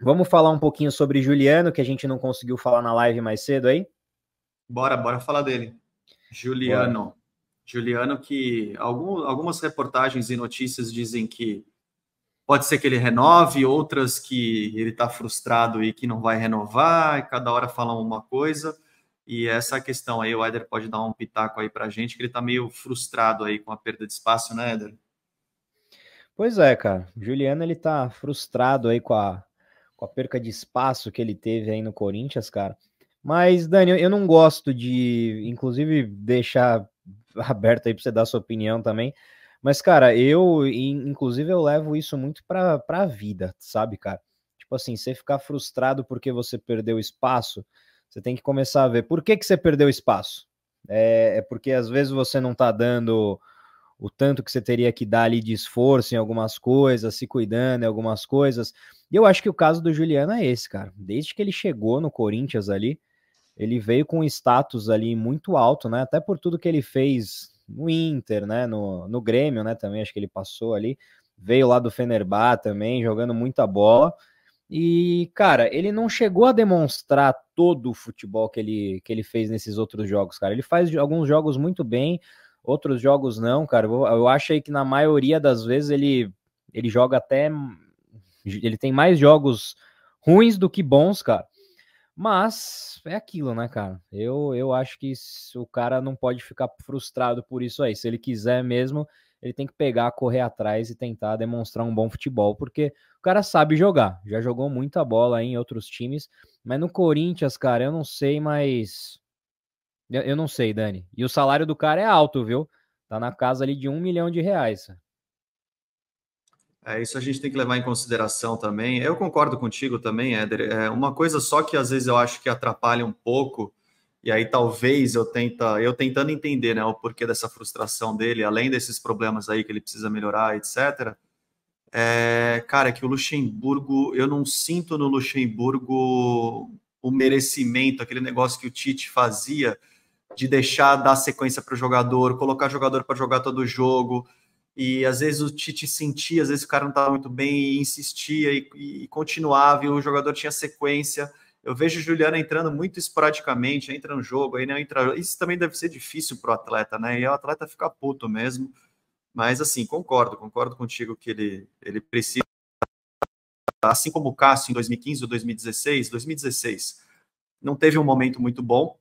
Vamos falar um pouquinho sobre Juliano, que a gente não conseguiu falar na live mais cedo aí? Bora, bora falar dele. Juliano. Bora. Juliano, que algum, algumas reportagens e notícias dizem que pode ser que ele renove, outras que ele está frustrado e que não vai renovar, e cada hora falam uma coisa. E essa é questão aí, o Éder pode dar um pitaco aí para gente, que ele está meio frustrado aí com a perda de espaço, né, Éder? Pois é, cara. Juliano, ele tá frustrado aí com a com a perca de espaço que ele teve aí no Corinthians, cara. Mas, Dani, eu não gosto de, inclusive, deixar aberto aí para você dar sua opinião também. Mas, cara, eu, inclusive, eu levo isso muito para a vida, sabe, cara? Tipo assim, você ficar frustrado porque você perdeu espaço, você tem que começar a ver por que, que você perdeu espaço. É, é porque às vezes você não tá dando o tanto que você teria que dar ali de esforço em algumas coisas, se cuidando em algumas coisas. E eu acho que o caso do Juliano é esse, cara. Desde que ele chegou no Corinthians ali, ele veio com um status ali muito alto, né? Até por tudo que ele fez no Inter, né? No, no Grêmio, né? Também acho que ele passou ali. Veio lá do Fenerbah também, jogando muita bola. E, cara, ele não chegou a demonstrar todo o futebol que ele, que ele fez nesses outros jogos, cara. Ele faz alguns jogos muito bem, Outros jogos não, cara. Eu, acho aí que na maioria das vezes ele, ele joga até. Ele tem mais jogos ruins do que bons, cara. Mas é aquilo, né, cara? Eu, eu acho que o cara não pode ficar frustrado por isso aí. Se ele quiser mesmo, ele tem que pegar, correr atrás e tentar demonstrar um bom futebol, porque o cara sabe jogar. Já jogou muita bola aí em outros times, mas no Corinthians, cara, eu não sei, mas eu não sei, Dani. E o salário do cara é alto, viu? Tá na casa ali de um milhão de reais. É, isso a gente tem que levar em consideração também. Eu concordo contigo também, Éder. É uma coisa só que às vezes eu acho que atrapalha um pouco, e aí talvez eu tenta, eu tentando entender né, o porquê dessa frustração dele, além desses problemas aí que ele precisa melhorar, etc. É, cara, que o Luxemburgo, eu não sinto no Luxemburgo o merecimento, aquele negócio que o Tite fazia de deixar dar sequência para o jogador, colocar jogador para jogar todo o jogo. E às vezes o Tite sentia, às vezes o cara não estava muito bem e insistia e, e, continuava, e o jogador tinha sequência. Eu vejo o Juliano entrando muito esporadicamente, entra no jogo, aí não entra. Isso também deve ser difícil para o atleta, né? E o atleta fica puto mesmo. Mas assim, concordo, concordo contigo que ele, ele precisa, assim como o Cássio em 2015 ou 2016, 2016 não teve um momento muito bom,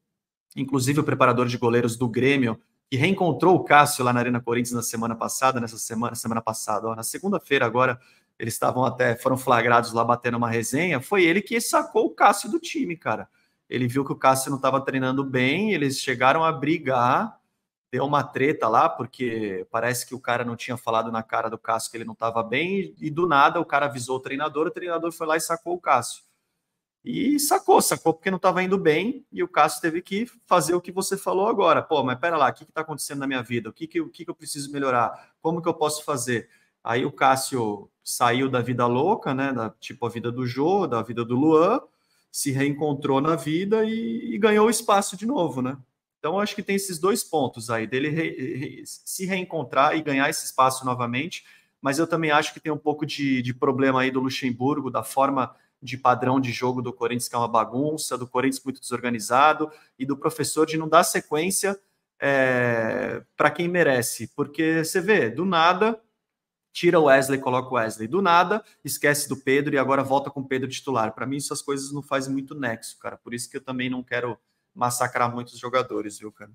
inclusive o preparador de goleiros do Grêmio, que reencontrou o Cássio lá na Arena Corinthians na semana passada, nessa semana, semana passada, ó, na segunda-feira agora, eles estavam até, foram flagrados lá batendo uma resenha, foi ele que sacou o Cássio do time, cara. Ele viu que o Cássio não estava treinando bem, eles chegaram a brigar, deu uma treta lá, porque parece que o cara não tinha falado na cara do Cássio que ele não estava bem, e do nada o cara avisou o treinador, o treinador foi lá e sacou o Cássio. E sacou, sacou porque não estava indo bem e o Cássio teve que fazer o que você falou agora. Pô, mas pera lá, o que está acontecendo na minha vida? O que, que, o que, que eu preciso melhorar? Como que eu posso fazer? Aí o Cássio saiu da vida louca, né? Da, tipo a vida do Jô, da vida do Luan, se reencontrou na vida e, e ganhou espaço de novo, né? Então acho que tem esses dois pontos aí, dele re, re, se reencontrar e ganhar esse espaço novamente, mas eu também acho que tem um pouco de, de problema aí do Luxemburgo, da forma de padrão de jogo do Corinthians, que é uma bagunça, do Corinthians muito desorganizado, e do professor de não dar sequência é, para quem merece. Porque você vê, do nada, tira o Wesley, coloca o Wesley. Do nada, esquece do Pedro e agora volta com o Pedro titular. Para mim, essas coisas não fazem muito nexo, cara. Por isso que eu também não quero massacrar muitos jogadores, viu, cara?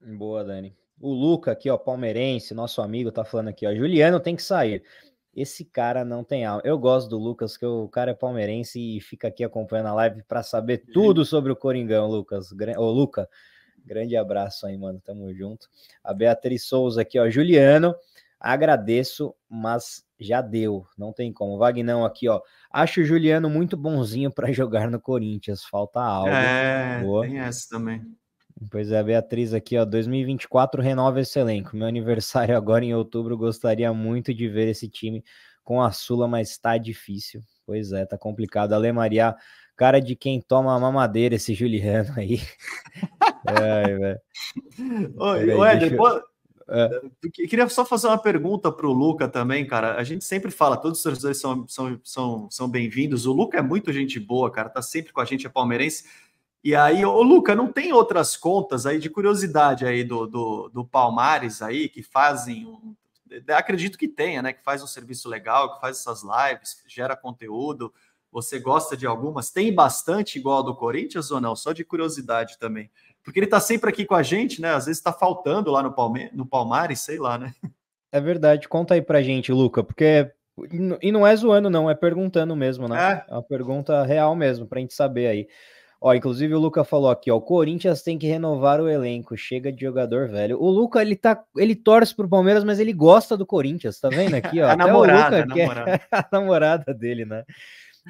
Boa, Dani. O Luca aqui, ó, palmeirense, nosso amigo, tá falando aqui, ó, Juliano tem que sair. Esse cara não tem alma. Eu gosto do Lucas, que o cara é palmeirense e fica aqui acompanhando a live para saber uhum. tudo sobre o Coringão, Lucas. Ô, Luca, grande abraço aí, mano. Tamo junto. A Beatriz Souza aqui, ó. Juliano, agradeço, mas já deu. Não tem como. Vagnão aqui, ó. Acho o Juliano muito bonzinho para jogar no Corinthians. Falta algo. É, Boa. tem essa também. Pois é, a Beatriz aqui, ó, 2024 renova esse elenco. Meu aniversário agora em outubro, gostaria muito de ver esse time com a Sula, mas tá difícil. Pois é, tá complicado. Ale Maria, cara de quem toma a mamadeira esse Juliano aí. Ai, velho. Oi, Ué, É. Queria só fazer uma pergunta para o Luca também, cara. A gente sempre fala, todos os torcedores são, são, são, são bem-vindos. O Luca é muito gente boa, cara, tá sempre com a gente, é palmeirense. E aí, ô Luca, não tem outras contas aí de curiosidade aí do, do, do Palmares aí que fazem acredito que tenha, né? Que faz um serviço legal, que faz essas lives, gera conteúdo. Você gosta de algumas? Tem bastante igual do Corinthians ou não? Só de curiosidade também. Porque ele tá sempre aqui com a gente, né? Às vezes tá faltando lá no, Palme no Palmares, sei lá, né? É verdade. Conta aí pra gente, Luca, porque. E não é zoando, não, é perguntando mesmo, né? É, é uma pergunta real mesmo, pra gente saber aí. Ó, inclusive o Luca falou aqui, ó, o Corinthians tem que renovar o elenco, chega de jogador velho. O Luca, ele tá, ele torce pro Palmeiras, mas ele gosta do Corinthians, tá vendo aqui, ó? a Até namorada, a namorada. É a namorada dele, né?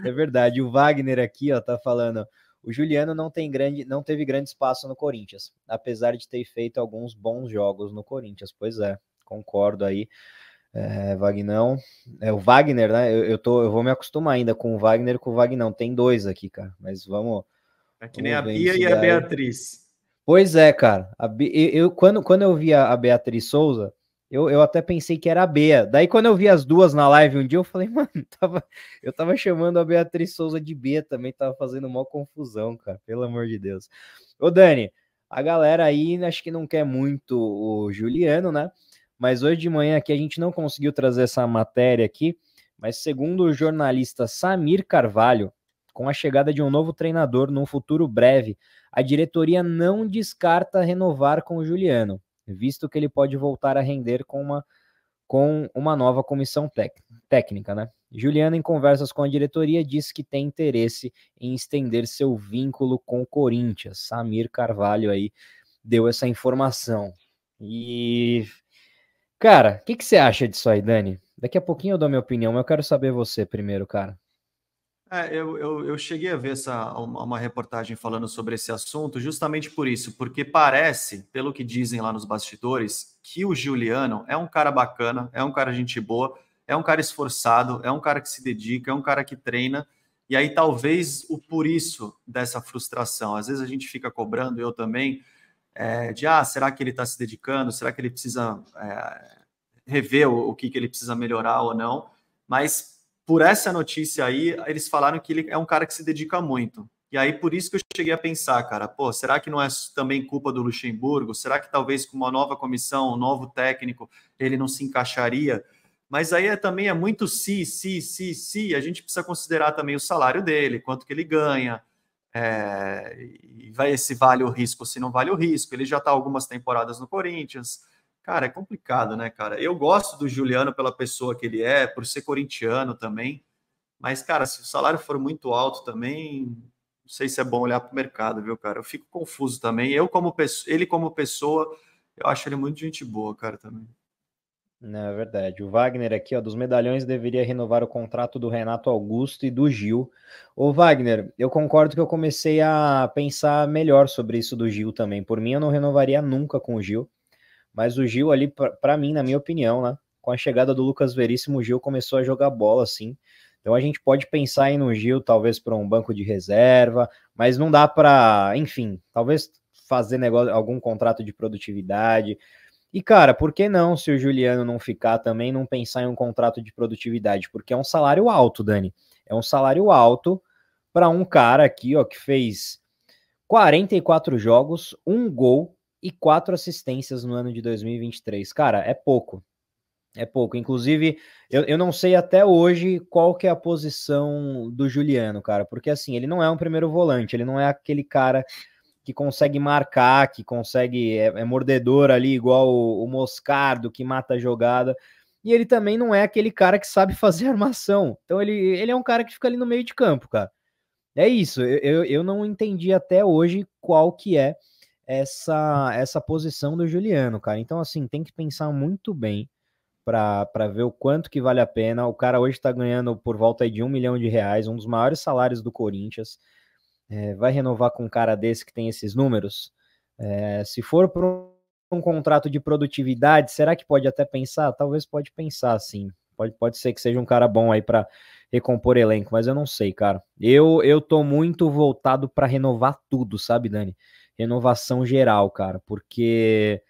É verdade. O Wagner aqui, ó, tá falando, o Juliano não tem grande, não teve grande espaço no Corinthians, apesar de ter feito alguns bons jogos no Corinthians. Pois é, concordo aí. É, Vagnão, é o Wagner, né? Eu, eu, tô, eu vou me acostumar ainda com o Wagner e com o Vagnão. Tem dois aqui, cara, mas vamos é que nem a Bia e a Beatriz. Pois é, cara. eu, quando, quando eu via a Beatriz Souza, eu, eu até pensei que era a Bia. Daí, quando eu vi as duas na live um dia, eu falei, mano, tava, eu tava chamando a Beatriz Souza de Bia também, tava fazendo maior confusão, cara, pelo amor de Deus. Ô, Dani, a galera aí acho que não quer muito o Juliano, né? Mas hoje de manhã aqui a gente não conseguiu trazer essa matéria aqui, mas segundo o jornalista Samir Carvalho, com a chegada de um novo treinador num futuro breve, a diretoria não descarta renovar com o Juliano, visto que ele pode voltar a render com uma, com uma nova comissão técnica. Né? Juliano, em conversas com a diretoria, disse que tem interesse em estender seu vínculo com o Corinthians. Samir Carvalho aí deu essa informação. E. Cara, o que, que você acha disso aí, Dani? Daqui a pouquinho eu dou minha opinião, mas eu quero saber você primeiro, cara. É, eu, eu, eu, cheguei a ver essa, uma reportagem falando sobre esse assunto justamente por isso, porque parece, pelo que dizem lá nos bastidores, que o Juliano é um cara bacana, é um cara gente boa, é um cara esforçado, é um cara que se dedica, é um cara que treina, e aí talvez o por isso dessa frustração. Às vezes a gente fica cobrando, eu também, é, de ah, será que ele está se dedicando? Será que ele precisa é, rever o, o que, que ele precisa melhorar ou não? Mas por essa notícia aí, eles falaram que ele é um cara que se dedica muito. E aí, por isso que eu cheguei a pensar, cara, pô, será que não é também culpa do Luxemburgo? Será que talvez com uma nova comissão, um novo técnico, ele não se encaixaria? Mas aí é, também é muito se, sim, se, sim. se, se. A gente precisa considerar também o salário dele, quanto que ele ganha, é, vai se vale o risco, se não vale o risco. Ele já está algumas temporadas no Corinthians, Cara, é complicado, né, cara? Eu gosto do Juliano pela pessoa que ele é, por ser corintiano também. Mas, cara, se o salário for muito alto também, não sei se é bom olhar para o mercado, viu, cara? Eu fico confuso também. Eu, como pessoa, ele como pessoa, eu acho ele muito gente boa, cara, também. Não, é verdade. O Wagner aqui, ó, dos medalhões, deveria renovar o contrato do Renato Augusto e do Gil. Ô, Wagner, eu concordo que eu comecei a pensar melhor sobre isso do Gil também. Por mim, eu não renovaria nunca com o Gil. Mas o Gil ali, para mim, na minha opinião, né? Com a chegada do Lucas Veríssimo, o Gil começou a jogar bola, assim. Então a gente pode pensar em no Gil, talvez para um banco de reserva, mas não dá para, enfim, talvez fazer negócio, algum contrato de produtividade. E cara, por que não, se o Juliano não ficar também, não pensar em um contrato de produtividade? Porque é um salário alto, Dani. É um salário alto para um cara aqui, ó, que fez 44 jogos, um gol, e quatro assistências no ano de 2023. Cara, é pouco. É pouco. Inclusive, eu, eu não sei até hoje qual que é a posição do Juliano, cara, porque assim, ele não é um primeiro volante, ele não é aquele cara que consegue marcar, que consegue, é, é mordedor ali, igual o, o, Moscardo, que mata a jogada. E ele também não é aquele cara que sabe fazer armação. Então ele, ele é um cara que fica ali no meio de campo, cara. É isso. Eu, eu, eu não entendi até hoje qual que é essa, essa posição do Juliano, cara. Então, assim, tem que pensar muito bem para ver o quanto que vale a pena. O cara hoje está ganhando por volta de um milhão de reais, um dos maiores salários do Corinthians. É, vai renovar com um cara desse que tem esses números? É, se for para um contrato de produtividade, será que pode até pensar? Talvez pode pensar, sim. Pode, pode ser que seja um cara bom aí para recompor elenco, mas eu não sei, cara. Eu eu tô muito voltado para renovar tudo, sabe, Dani? renovação geral, cara, porque.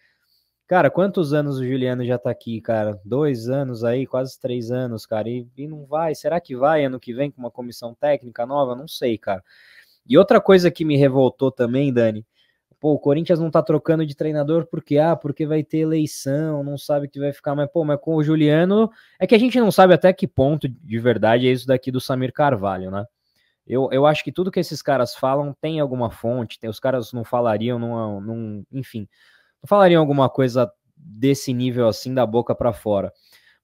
Cara, quantos anos o Juliano já tá aqui, cara? Dois anos aí, quase três anos, cara. E, e não vai. Será que vai ano que vem com uma comissão técnica nova? Não sei, cara. E outra coisa que me revoltou também, Dani, pô, o Corinthians não tá trocando de treinador porque, ah, porque vai ter eleição, não sabe que vai ficar, mas, pô, mas com o Juliano, é que a gente não sabe até que ponto de verdade é isso daqui do Samir Carvalho, né? Eu, eu acho que tudo que esses caras falam tem alguma fonte, tem, os caras não falariam, não, não, enfim, não falariam alguma coisa desse nível assim da boca para fora.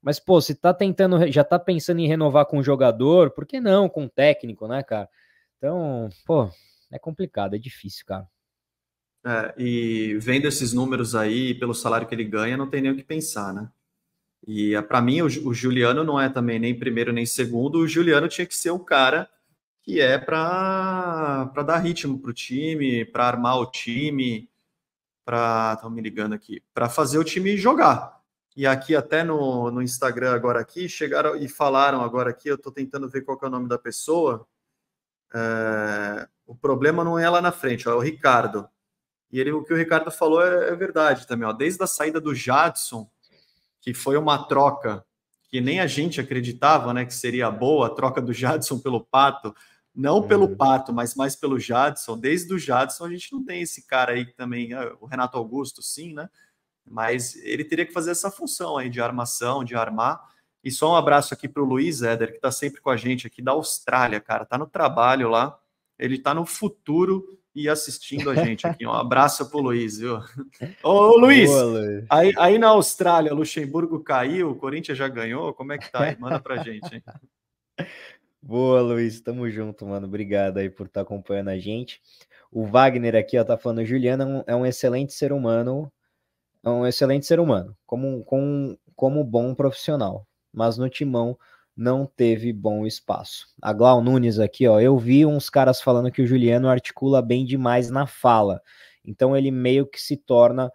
Mas, pô, se tá tentando, já tá pensando em renovar com o jogador, por que não com o técnico, né, cara? Então, pô, é complicado, é difícil, cara. É, e vendo esses números aí, pelo salário que ele ganha, não tem nem o que pensar, né? E ah, para mim, o, o Juliano não é também nem primeiro nem segundo, o Juliano tinha que ser o cara que é para dar ritmo para o time, para armar o time, para. Estão me ligando aqui, para fazer o time jogar. E aqui até no, no Instagram agora aqui, chegaram e falaram agora aqui, eu estou tentando ver qual é o nome da pessoa. É, o problema não é lá na frente, ó, é o Ricardo. E ele, o que o Ricardo falou é, é verdade também. Ó, desde a saída do Jadson, que foi uma troca que nem a gente acreditava né, que seria boa, a troca do Jadson pelo Pato, não pelo uhum. Pato, mas mais pelo Jadson. Desde o Jadson, a gente não tem esse cara aí também, ah, o Renato Augusto, sim, né? Mas ele teria que fazer essa função aí de armação, de armar. E só um abraço aqui para o Luiz Éder, que está sempre com a gente aqui da Austrália, cara. Tá no trabalho lá, ele tá no futuro e assistindo a gente aqui. Um abraço para o Luiz, viu? Ô, Luiz, Boa, Luiz. Aí, aí, na Austrália, Luxemburgo caiu, o Corinthians já ganhou, como é que tá aí? Manda para gente, hein? Boa, Luiz. Tamo junto, mano. Obrigado aí por estar tá acompanhando a gente. O Wagner aqui, ó, tá falando, Juliano é um, é excelente ser humano, é um excelente ser humano, como, com, como bom profissional, mas no timão não teve bom espaço. A Glau Nunes aqui, ó, eu vi uns caras falando que o Juliano articula bem demais na fala, então ele meio que se torna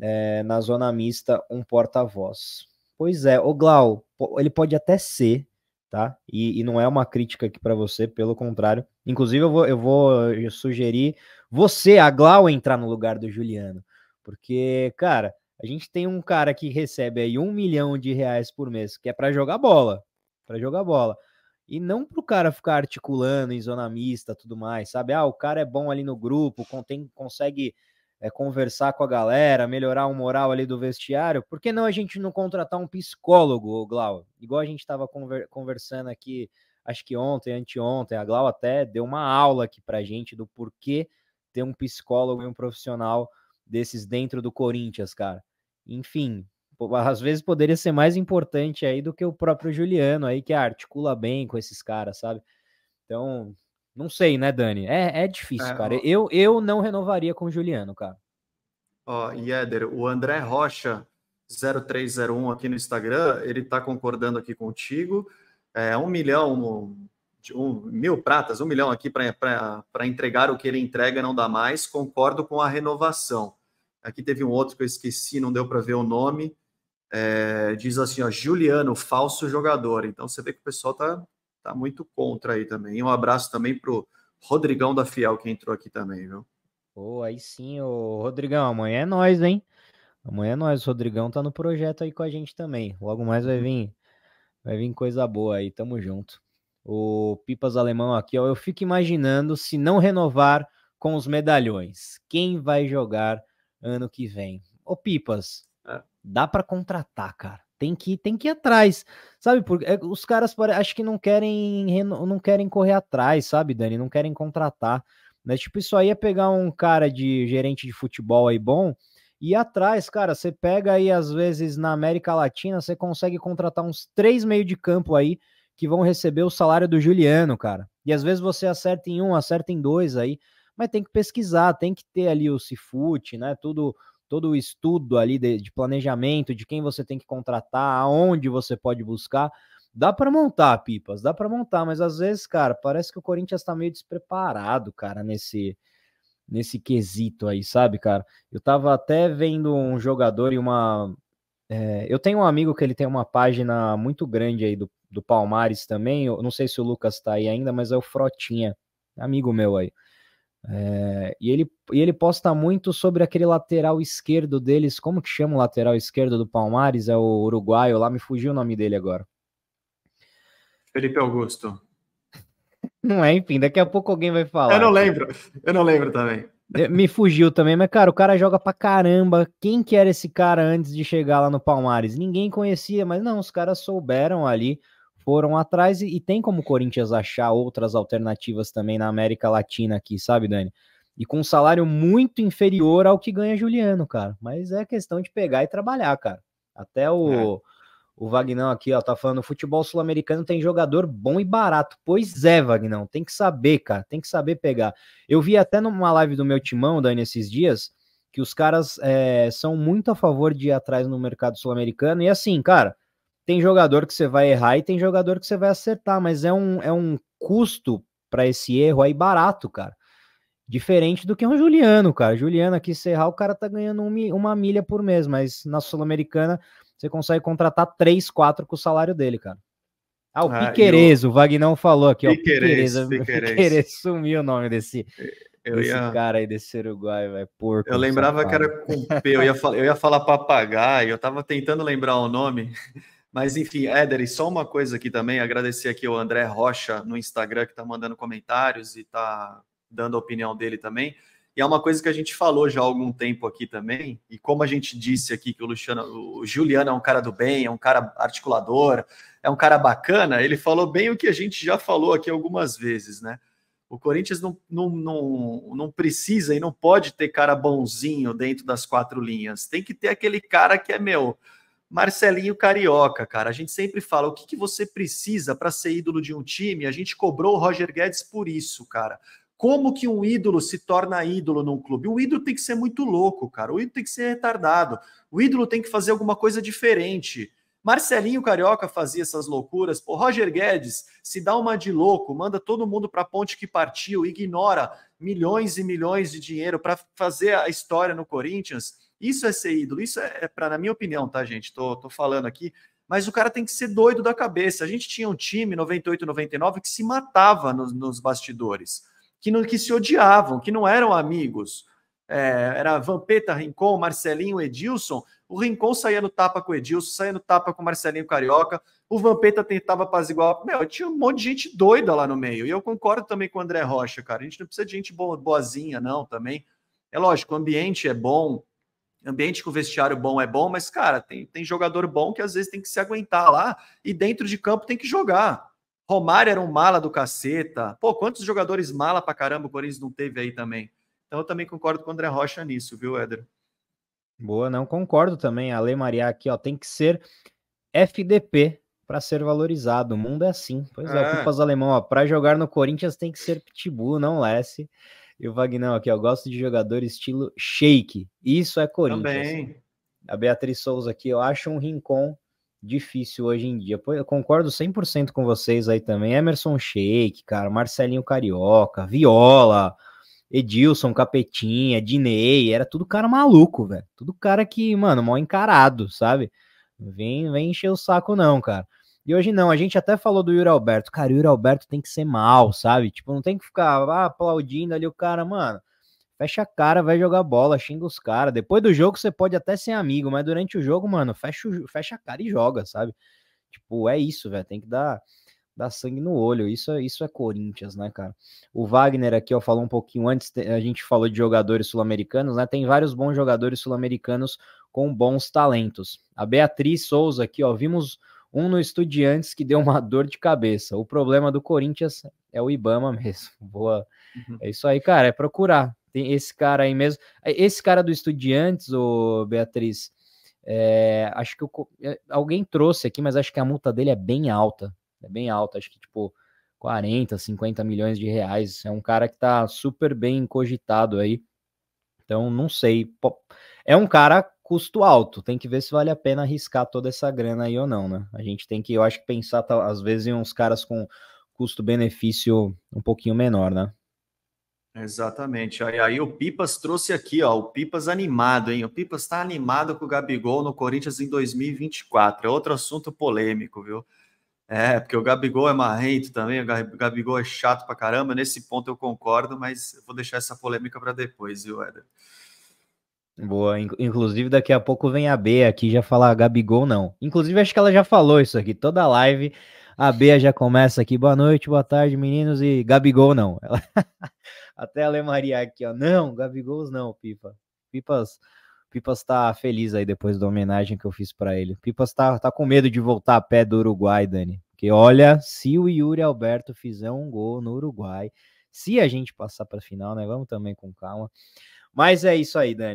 é, na zona mista um porta-voz. Pois é, o Glau, ele pode até ser, tá? E, e não é uma crítica aqui para você, pelo contrário. Inclusive, eu vou, eu vou eh, sugerir você, a Glau, entrar no lugar do Juliano. Porque, cara, a gente tem um cara que recebe aí um milhão de reais por mês, que é para jogar bola. para jogar bola. E não para o cara ficar articulando em zona mista, tudo mais, sabe? Ah, o cara é bom ali no grupo, tem, consegue é, conversar com a galera, melhorar o moral ali do vestiário, por que não a gente não contratar um psicólogo, Glau? Igual a gente estava conver conversando aqui, acho que ontem, anteontem, a Glau até deu uma aula aqui para gente do porquê ter um psicólogo e um profissional desses dentro do Corinthians, cara. Enfim, às vezes poderia ser mais importante aí do que o próprio Juliano aí que articula bem com esses caras, sabe? Então, não sei, né, Dani? É, é difícil, é, cara. Eu, eu não renovaria com o Juliano, cara. Ó, e Éder, o André Rocha 0301 aqui no Instagram, ele tá concordando aqui contigo. É um milhão, um, um mil pratas, um milhão aqui para entregar o que ele entrega não dá mais. Concordo com a renovação. Aqui teve um outro que eu esqueci, não deu para ver o nome. É, diz assim, ó, Juliano, falso jogador. Então você vê que o pessoal tá tá muito contra aí também. Um abraço também pro Rodrigão da Fiel, que entrou aqui também, viu? Pô, oh, aí sim, o Rodrigão, amanhã é nós, hein? Amanhã é nós, o Rodrigão tá no projeto aí com a gente também. Logo mais vai vir, vai vir coisa boa aí, tamo junto. O Pipas Alemão aqui, ó, eu fico imaginando se não renovar com os medalhões, quem vai jogar ano que vem? Ô Pipas, é. dá para contratar, cara tem que tem que ir atrás, sabe? Porque é, os caras acho que não querem não querem correr atrás, sabe, Dani? Não querem contratar, né? Tipo isso aí é pegar um cara de gerente de futebol aí bom e atrás, cara, você pega aí às vezes na América Latina, você consegue contratar uns três meio de campo aí que vão receber o salário do Juliano, cara. E às vezes você acerta em um, acerta em dois aí, mas tem que pesquisar, tem que ter ali o Cifute, né? Tudo todo o estudo ali de, de planejamento, de quem você tem que contratar, aonde você pode buscar. Dá para montar, Pipas, dá para montar, mas às vezes, cara, parece que o Corinthians está meio despreparado, cara, nesse nesse quesito aí, sabe, cara? Eu tava até vendo um jogador e uma é, eu tenho um amigo que ele tem uma página muito grande aí do, do Palmares também. Eu não sei se o Lucas tá aí ainda, mas é o Frotinha, amigo meu aí. É, e, ele, e ele posta muito sobre aquele lateral esquerdo deles. Como que chama o lateral esquerdo do Palmares? É o uruguaio lá, me fugiu o nome dele agora. Felipe Augusto. Não é, enfim, daqui a pouco alguém vai falar. Eu não lembro, eu não lembro também. É, me fugiu também, mas cara, o cara joga pra caramba. Quem que era esse cara antes de chegar lá no Palmares? Ninguém conhecia, mas não, os caras souberam ali foram atrás e, e, tem como o Corinthians achar outras alternativas também na América Latina aqui, sabe, Dani? E com um salário muito inferior ao que ganha Juliano, cara. Mas é questão de pegar e trabalhar, cara. Até o, é. o Vagnão aqui, ó, tá falando: futebol sul-americano tem jogador bom e barato. Pois é, Vagnão, tem que saber, cara, tem que saber pegar. Eu vi até numa live do meu timão, Dani, esses dias, que os caras é, são muito a favor de ir atrás no mercado sul-americano. E assim, cara, tem jogador que você vai errar e tem jogador que você vai acertar, mas é um, é um custo para esse erro aí barato, cara. Diferente do que é um Juliano, cara. Juliano aqui, se errar, o cara tá ganhando um, uma milha por mês, mas na Sul-Americana você consegue contratar três quatro com o salário dele, cara. Ah, o ah, Piqueires, o Vagnão falou aqui, Piqueires, ó. sumir sumiu o nome desse, eu desse ia... cara aí, desse Uruguai, vai porco. Eu lembrava que era com P, eu ia, eu ia falar papagaio, eu tava tentando lembrar o nome. Mas enfim, Éder, e só uma coisa aqui também, agradecer aqui o André Rocha no Instagram, que está mandando comentários e está dando a opinião dele também. E é uma coisa que a gente falou já há algum tempo aqui também, e como a gente disse aqui que o Luciano, o Juliano é um cara do bem, é um cara articulador, é um cara bacana, ele falou bem o que a gente já falou aqui algumas vezes, né? O Corinthians não, não, não, não precisa e não pode ter cara bonzinho dentro das quatro linhas. Tem que ter aquele cara que é meu Marcelinho Carioca, cara, a gente sempre fala o que, que você precisa para ser ídolo de um time. A gente cobrou o Roger Guedes por isso, cara. Como que um ídolo se torna ídolo num clube? O ídolo tem que ser muito louco, cara. O ídolo tem que ser retardado. O ídolo tem que fazer alguma coisa diferente. Marcelinho Carioca fazia essas loucuras. Pô, Roger Guedes se dá uma de louco, manda todo mundo para a ponte que partiu, ignora milhões e milhões de dinheiro para fazer a história no Corinthians. Isso é ser ídolo, isso é, é, pra, na minha opinião, tá, gente? Tô, tô falando aqui, mas o cara tem que ser doido da cabeça. A gente tinha um time 98, 99 que se matava nos, nos bastidores, que, não, que se odiavam, que não eram amigos. É, era Vampeta, Rincon, Marcelinho, Edilson. O Rincon saía no tapa com o Edilson, saía no tapa com o Marcelinho Carioca. O Vampeta tentava paz igual. Meu, tinha um monte de gente doida lá no meio. E eu concordo também com o André Rocha, cara. A gente não precisa de gente boazinha, não, também. É lógico, o ambiente é bom, ambiente com vestiário bom é bom, mas, cara, tem, tem jogador bom que às vezes tem que se aguentar lá e dentro de campo tem que jogar. Romário era um mala do caceta. Pô, quantos jogadores mala pra caramba o Corinthians não teve aí também? Então eu também concordo com o André Rocha nisso, viu, Éder? Boa, não concordo também. A Lei Maria aqui, ó, tem que ser FDP para ser valorizado. O mundo é assim. Pois é, é. culpa alemão, ó, para jogar no Corinthians tem que ser pitbull, não lesse. E o Vagnão aqui, eu gosto de jogador estilo shake. Isso é Corinthians. Também. A Beatriz Souza aqui, eu acho um rincão difícil hoje em dia. Eu concordo 100% com vocês aí também. Emerson Shake, cara, Marcelinho Carioca, Viola, Edilson Capetinha, Dinei, era tudo cara maluco, velho. Tudo cara que, mano, mal encarado, sabe? Vem, vem encher o saco não, cara. E hoje não, a gente até falou do Yuri Alberto. Cara, o Yuri Alberto tem que ser mal, sabe? Tipo, não tem que ficar ah, aplaudindo ali o cara, mano. Fecha a cara, vai jogar bola, xinga os caras. Depois do jogo você pode até ser amigo, mas durante o jogo, mano, fecha, o, fecha a cara e joga, sabe? Tipo, é isso, velho. Tem que dar, dar sangue no olho. Isso, é, isso é Corinthians, né, cara? O Wagner aqui, ó, falou um pouquinho antes. A gente falou de jogadores sul-americanos, né? Tem vários bons jogadores sul-americanos com bons talentos. A Beatriz Souza aqui, ó, vimos um no Estudiantes que deu uma dor de cabeça. O problema do Corinthians é o Ibama mesmo. Boa. Uhum. É isso aí, cara, é procurar. Tem esse cara aí mesmo. Esse cara do Estudiantes, o Beatriz, é, acho que eu, é, alguém trouxe aqui, mas acho que a multa dele é bem alta. É bem alta, acho que tipo 40, 50 milhões de reais. É um cara que tá super bem cogitado aí. Então, não sei. É um cara custo alto. Tem que ver se vale a pena arriscar toda essa grana aí ou não, né? A gente tem que, eu acho que pensar tá, às vezes em uns caras com custo-benefício um pouquinho menor, né? Exatamente. Aí, aí o Pipas trouxe aqui, ó, o Pipas animado, hein? O Pipas está animado com o Gabigol no Corinthians em 2024. É outro assunto polêmico, viu? É, porque o Gabigol é marrento também, o Gabigol é chato pra caramba. Nesse ponto eu concordo, mas vou deixar essa polêmica para depois, viu, Éder? Boa. Inclusive, daqui a pouco vem a B aqui já falar Gabigol, não. Inclusive, acho que ela já falou isso aqui. Toda live, a Bea já começa aqui. Boa noite, boa tarde, meninos. E Gabigol, não. Ela... Até a Lê Maria aqui, ó. Não, Gabigol não, Pipa. Pipas. Pipas tá feliz aí depois da homenagem que eu fiz para ele. Pipas tá, tá com medo de voltar a pé do Uruguai, Dani. Porque olha, se o Yuri Alberto fizer um gol no Uruguai, se a gente passar para final, né? Vamos também com calma. Mas é isso aí, Dani.